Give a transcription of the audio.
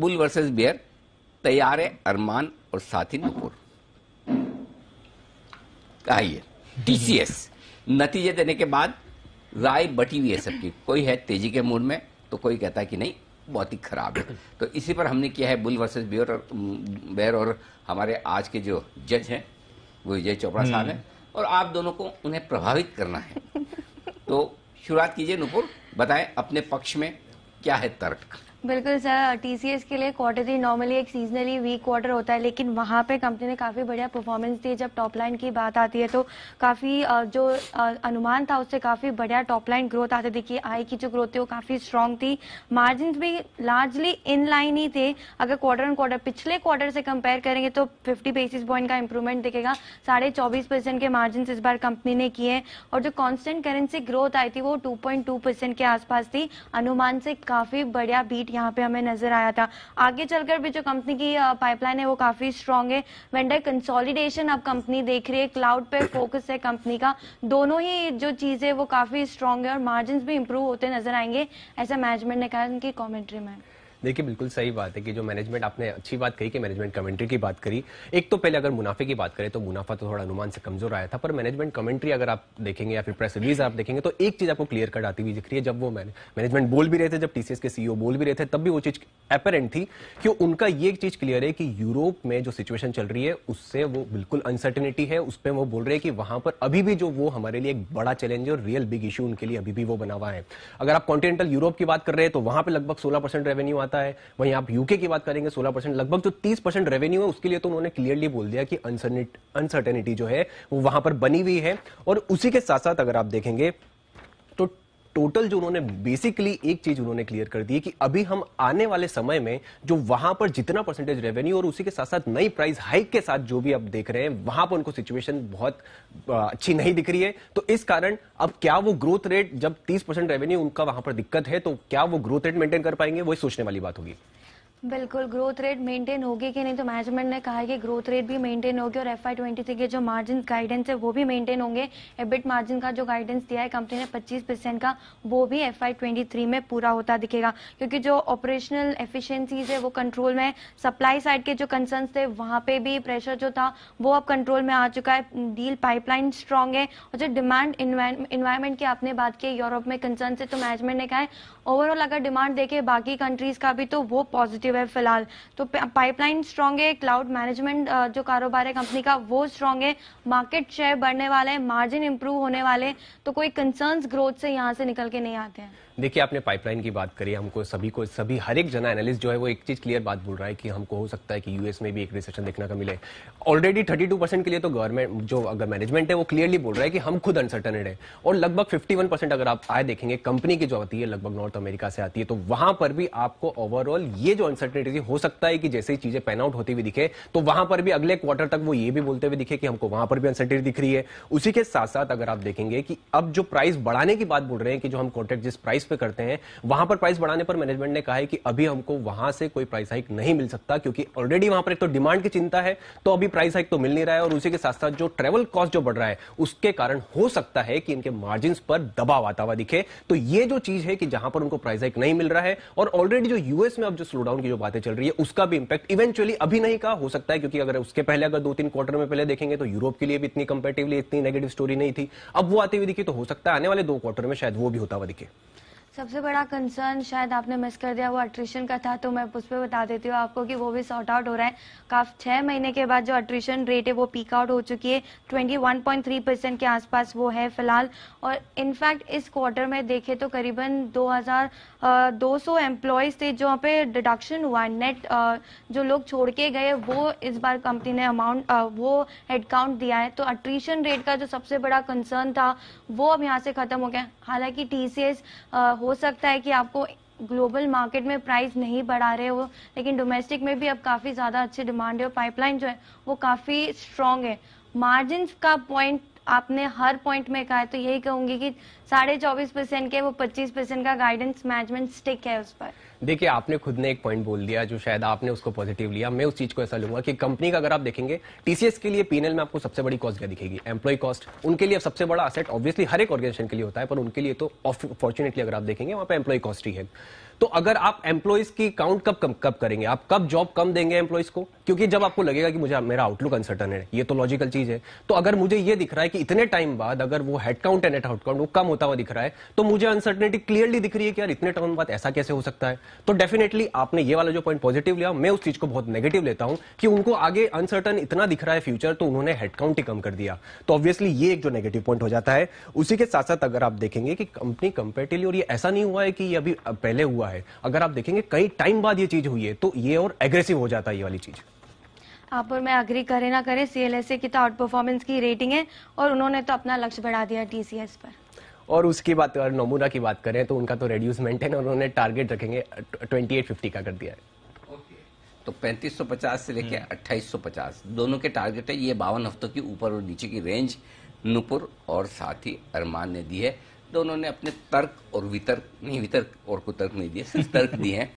Bull versus beer तैयार है अरमान और साथी नूपुर आइए टीसीएस नतीजे देने के बाद राय बटी हुई है सबकी कोई है तेजी के मूड में तो कोई कहता है कि नहीं बहुत ही खराब है तो इसी पर हमने किया है बुल वर्सेस बियर और बेयर और हमारे आज के जो जज हैं वो विजय चोपड़ा हम्म। साहब हैं और आप दोनों को उन्हें प्रभावित करना है तो शुरुआत कीजिए नुपुर बताएं अपने पक्ष में क्या है तर्क बिल्कुल सर टीसीएस के लिए क्वार्टरली नॉर्मली एक सीजनली वीक क्वार्टर होता है लेकिन वहाँ पे कंपनी ने काफ़ी बढ़िया परफॉर्मेंस दी जब टॉप लाइन की बात आती है तो काफ़ी जो अनुमान था उससे काफ़ी बढ़िया टॉप लाइन ग्रोथ आते देखिए आई की जो ग्रोथ थी वो काफ़ी स्ट्रांग थी मार्जिन भी लार्जली इन लाइन ही थे अगर क्वार्टर एंड क्वार्टर पिछले क्वार्टर से कंपेयर करेंगे तो फिफ्टी बेसिस पॉइंट का इंप्रूवमेंट दिखेगा साढ़े चौबीस परसेंट के मार्जिन इस बार कंपनी ने किए और जो कॉन्स्टेंट करेंसी ग्रोथ आई थी वो टू पॉइंट टू परसेंट के आसपास थी अनुमान से काफ़ी बढ़िया बीट यहाँ पे हमें नजर आया था आगे चलकर भी जो कंपनी की पाइपलाइन है वो काफी स्ट्रांग है वेंडर कंसोलिडेशन अब कंपनी देख रही है क्लाउड पे फोकस है कंपनी का दोनों ही जो चीजें वो काफी स्ट्रांग है और मार्जिन भी इंप्रूव होते नजर आएंगे ऐसा मैनेजमेंट ने कहा उनकी कॉमेंट्री में देखिए बिल्कुल सही बात है कि जो मैनेजमेंट आपने अच्छी बात कही कि मैनेजमेंट कमेंट्री की बात करी एक तो पहले अगर मुनाफे की बात करें तो मुनाफा तो थोड़ा अनुमान से कमजोर आया था पर मैनेजमेंट कमेंट्री अगर आप देखेंगे या फिर प्रेस रिलीज आप देखेंगे तो एक चीज आपको क्लियर कट आती हुई दिख रही है जब वो मैनेजमेंट बोल भी रहे थे जब टीसीएस के सीईओ e बोल भी रहे थे तब भी वो चीज अपेरेंट थी कि उनका ये चीज क्लियर है कि यूरोप में जो सिचुएशन चल रही है उससे वो बिल्कुल अनसर्टिनिटी है उस पर वो बोल रहे हैं कि वहां पर अभी भी जो वो हमारे लिए एक बड़ा चैलेंज और रियल बिग इश्यू उनके लिए अभी भी वो बना हुआ है अगर आप कॉन्टिनेंटल यूरोप की बात कर रहे हैं तो वहां पर लगभग सोलह रेवेन्यू आता जाता है वहीं आप यूके की बात करेंगे सोलह परसेंट लगभग जो तीस परसेंट रेवेन्यू है उसके लिए तो उन्होंने क्लियरली बोल दिया कि अनसर्टेनिटी जो है वो वहां पर बनी हुई है और उसी के साथ साथ अगर आप देखेंगे तो टोटल जो उन्होंने बेसिकली एक चीज उन्होंने क्लियर कर दी कि अभी हम आने वाले समय में जो वहां पर जितना परसेंटेज रेवेन्यू और उसी के साथ साथ नई प्राइस हाइक के साथ जो भी आप देख रहे हैं वहां पर उनको सिचुएशन बहुत अच्छी नहीं दिख रही है तो इस कारण अब क्या वो ग्रोथ रेट जब तीस रेवेन्यू उनका वहां पर दिक्कत है तो क्या वो ग्रोथ रेट मेंटेन कर पाएंगे वही सोचने वाली बात होगी बिल्कुल ग्रोथ रेट मेंटेन होगी कि नहीं तो मैनेजमेंट ने कहा है कि ग्रोथ रेट भी मेंटेन होगी और एफ आई ट्वेंटी थ्री के जो मार्जिन गाइडेंस है वो भी मेंटेन होंगे एबिट मार्जिन का जो गाइडेंस दिया है कंपनी ने 25 परसेंट का वो भी एफ आई ट्वेंटी थ्री में पूरा होता दिखेगा क्योंकि जो ऑपरेशनल एफिशिएंसीज है वो कंट्रोल में सप्लाई साइड के जो कंसर्न थे वहां पे भी प्रेशर जो था वो अब कंट्रोल में आ चुका है डील पाइपलाइन स्ट्रांग है और जो डिमांड इन्वायरमेंट की आपने बात की यूरोप में कंसर्न से तो मैनेजमेंट ने कहा है ओवरऑल अगर डिमांड देखे बाकी कंट्रीज का भी तो वो पॉजिटिव है फिलहाल तो पाइपलाइन स्ट्रांग है क्लाउड मैनेजमेंट जो कारोबार है कंपनी का वो स्ट्रांग है मार्केट शेयर बढ़ने वाला है मार्जिन इंप्रूव होने वाले तो कोई कंसर्न ग्रोथ से यहाँ से निकल के नहीं आते हैं देखिए आपने पाइपलाइन की बात करी हमको सभी को सभी हर एक जना एनालिस्ट जो है वो एक चीज क्लियर बात बोल रहा है कि हमको हो सकता है कि यूएस में भी एक रिसेशन देखने का मिले ऑलरेडी 32 परसेंट के लिए तो गवर्नमेंट जो अगर मैनेजमेंट है वो क्लियरली बोल रहा है कि हम खुद अनसर्टनेड है और लगभग 51 परसेंट अगर आप आए देखेंगे कंपनी की जो आती है लगभग नॉट साउथ अमेरिका से आती है तो वहां पर भी आपको ओवरऑल ये जो अनसर्टेनिटी हो सकता है कि जैसे ही चीजें पैन आउट होती हुई दिखे तो वहां पर भी अगले क्वार्टर तक वो ये भी बोलते हुए दिखे कि हमको वहां पर भी अनसर्टेनिटी दिख रही है उसी के साथ साथ अगर आप देखेंगे कि अब जो प्राइस बढ़ाने की बात बोल रहे हैं कि जो हम कॉन्ट्रैक्ट जिस प्राइस पे करते हैं वहां पर प्राइस बढ़ाने पर मैनेजमेंट ने कहा है कि अभी हमको वहां से कोई प्राइस हाइक नहीं मिल सकता क्योंकि ऑलरेडी वहां पर एक तो डिमांड की चिंता है तो अभी प्राइस हाइक तो मिल नहीं रहा है और उसी के साथ साथ जो ट्रेवल कॉस्ट जो बढ़ रहा है उसके कारण हो सकता है कि इनके मार्जिन पर दबाव आता हुआ दिखे तो ये जो चीज है कि जहां पर उनको प्राइस हाइक नहीं मिल रहा है और ऑलरेडी जो यूएस में अब जो स्लोडाउन की जो बातें चल रही है उसका भी इंपैक्ट इवेंचुअली अभी नहीं कहा हो सकता है क्योंकि अगर उसके पहले अगर दो तीन क्वार्टर में पहले देखेंगे तो यूरोप के लिए भी इतनी कंपेटिवली इतनी नेगेटिव स्टोरी नहीं थी अब वो आती हुई दिखी तो हो सकता है आने वाले दो क्वार्टर में शायद वो भी होता हुआ दिखे सबसे बड़ा कंसर्न शायद आपने मिस कर दिया वो अट्रीशन का था तो मैं उस पर बता देती हूँ आपको कि वो भी सॉर्ट आउट हो रहा है काफी छह महीने के बाद जो अट्रीशन रेट है वो पीक आउट हो चुकी है 21.3 परसेंट के आसपास वो है फिलहाल और इनफैक्ट इस क्वार्टर में देखे तो करीबन दो सौ एम्प्लॉयज थे जो पे डिडक्शन हुआ नेट जो लोग छोड़ के गए वो इस बार कंपनी ने अमाउंट वो हेडकाउंट दिया है तो अट्रीशन रेट का जो सबसे बड़ा कंसर्न था वो अब यहाँ से खत्म हो गया हालांकि टी हो सकता है कि आपको ग्लोबल मार्केट में प्राइस नहीं बढ़ा रहे हो लेकिन डोमेस्टिक में भी अब काफ़ी ज़्यादा अच्छी डिमांड है और पाइपलाइन जो है वो काफ़ी स्ट्रांग है मार्जिन का पॉइंट आपने हर पॉइंट में कहा है तो यही कहूंगी कि साढ़े चौबीस परसेंट के वो पच्चीस परसेंट का गाइडेंस मैनेजमेंट स्टिक है उस पर देखिए आपने खुद ने एक पॉइंट बोल दिया जो शायद आपने उसको पॉजिटिव लिया मैं उस चीज को ऐसा लूंगा कि कंपनी का अगर आप देखेंगे टीसीएस के लिए पीएनएल में आपको सबसे बड़ी कॉस्ट क्या दिखेगी एम्प्लॉय कॉस्ट उनके लिए सबसे बड़ा असेट ऑब्वियसली हर एक ऑर्गेनाइजेशन के लिए होता है पर उनके लिए तो फॉर्चुनेटली अगर आप देखेंगे वहां पर एम्प्लॉय कॉस्ट ही है तो अगर आप एम्प्लॉयज की काउंट कब कम कब करेंगे आप कब जॉब कम देंगे एम्प्लॉयज को क्योंकि जब आपको लगेगा कि मुझे मेरा आउटलुक अनसर्टन है ये तो लॉजिकल चीज है तो अगर मुझे ये दिख रहा है कि इतने टाइम बाद अगर वो head count and head count वो कम होता हुआ दिख रहा है तो मुझे अनसर्टनिटी क्लियरली दिख रही है कि यार इतने टाइम बाद ऐसा कैसे हो सकता है तो डेफिनेटली आपने ये वाला जो पॉइंट पॉजिटिव लिया मैं उस चीज को बहुत नेगेटिव लेता हूं कि उनको आगे अनसर्टन इतना दिख रहा है फ्यूचर तो उन्होंने हेडकाउंट ही कम कर दिया तो ऑब्वियसली ये एक जो नेगेटिव पॉइंट हो जाता है उसी के साथ साथ अगर आप देखेंगे कि कंपनी कंपेटिवली और ये ऐसा नहीं हुआ है कि ये अभी पहले हुआ है अगर आप देखेंगे कई टाइम बाद ये चीज हुई है तो ये और एग्रेसिव हो जाता है ये वाली चीज आप और मैं अग्री करे ना करे सीएलएसए की तो आउट परफॉर्मेंस की रेटिंग है और उन्होंने तो अपना लक्ष्य बढ़ा दिया टीसीएस पर और उसकी बात अगर नमूना की बात करें तो उनका तो रेड्यूस मेंटेन और उन्होंने टारगेट रखेंगे ट्वेंटी एट फिफ्टी का कर दिया है तो 3550 से लेकर 2850 हम्म। दोनों के टारगेट है ये बावन हफ्तों की ऊपर और नीचे की रेंज नुपुर और साथ ही अरमान ने दी है दोनों ने अपने तर्क और वितर्क नहीं वितर्क और कुतर्क नहीं दिए सिर्फ तर्क दिए हैं